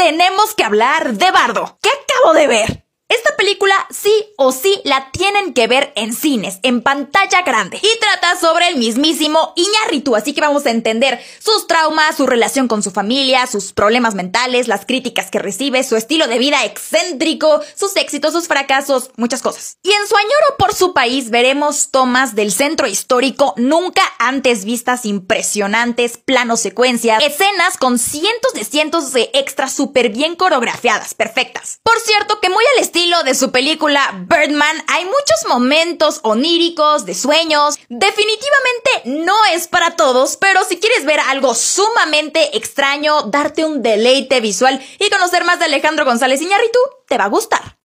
Tenemos que hablar de Bardo. ¿Qué acabo de ver? película sí o sí la tienen que ver en cines, en pantalla grande. Y trata sobre el mismísimo Iñarritu, así que vamos a entender sus traumas, su relación con su familia, sus problemas mentales, las críticas que recibe, su estilo de vida excéntrico, sus éxitos, sus fracasos, muchas cosas. Y en su añoro por su país veremos tomas del centro histórico nunca antes vistas impresionantes, planos secuencias, escenas con cientos de cientos de extras súper bien coreografiadas, perfectas. Por cierto que muy al estilo de de su película Birdman hay muchos momentos oníricos, de sueños. Definitivamente no es para todos, pero si quieres ver algo sumamente extraño, darte un deleite visual y conocer más de Alejandro González Iñarritu te va a gustar.